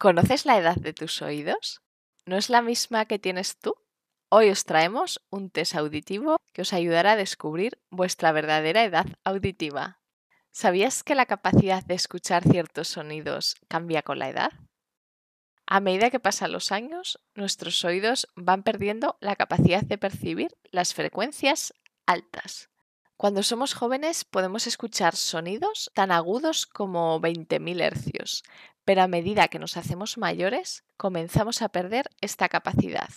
¿Conoces la edad de tus oídos? ¿No es la misma que tienes tú? Hoy os traemos un test auditivo que os ayudará a descubrir vuestra verdadera edad auditiva. ¿Sabías que la capacidad de escuchar ciertos sonidos cambia con la edad? A medida que pasan los años, nuestros oídos van perdiendo la capacidad de percibir las frecuencias altas. Cuando somos jóvenes podemos escuchar sonidos tan agudos como 20.000 hercios, pero a medida que nos hacemos mayores comenzamos a perder esta capacidad.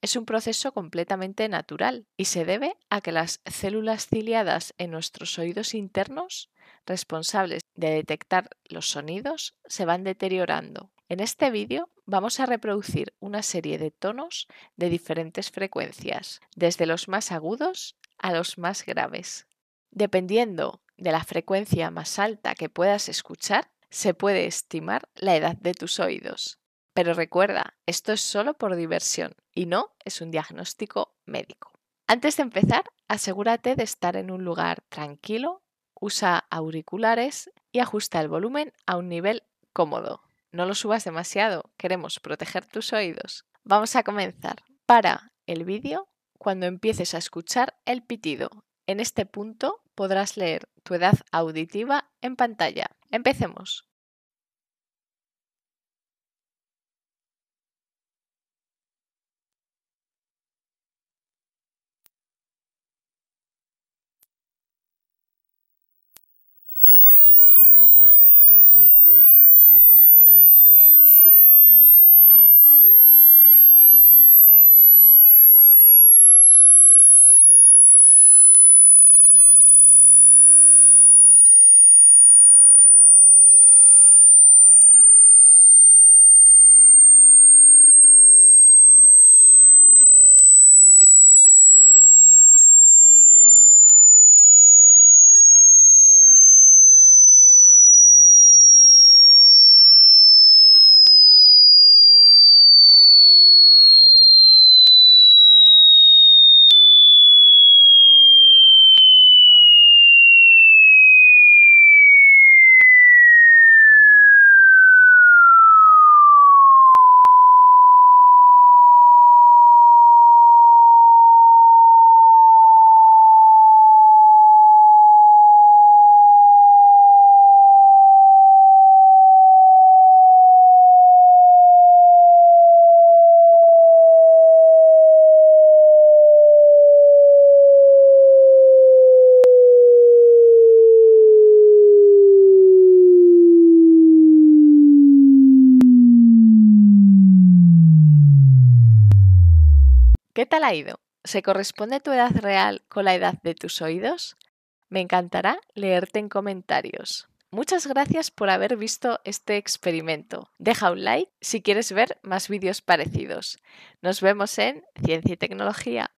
Es un proceso completamente natural y se debe a que las células ciliadas en nuestros oídos internos, responsables de detectar los sonidos, se van deteriorando. En este vídeo vamos a reproducir una serie de tonos de diferentes frecuencias, desde los más agudos a los más graves. Dependiendo de la frecuencia más alta que puedas escuchar, se puede estimar la edad de tus oídos. Pero recuerda, esto es solo por diversión y no es un diagnóstico médico. Antes de empezar, asegúrate de estar en un lugar tranquilo, usa auriculares y ajusta el volumen a un nivel cómodo. No lo subas demasiado, queremos proteger tus oídos. Vamos a comenzar. Para el vídeo cuando empieces a escuchar el pitido. En este punto podrás leer tu edad auditiva en pantalla. Empecemos. ¿Qué tal ha ido? ¿Se corresponde tu edad real con la edad de tus oídos? Me encantará leerte en comentarios. Muchas gracias por haber visto este experimento. Deja un like si quieres ver más vídeos parecidos. Nos vemos en Ciencia y Tecnología.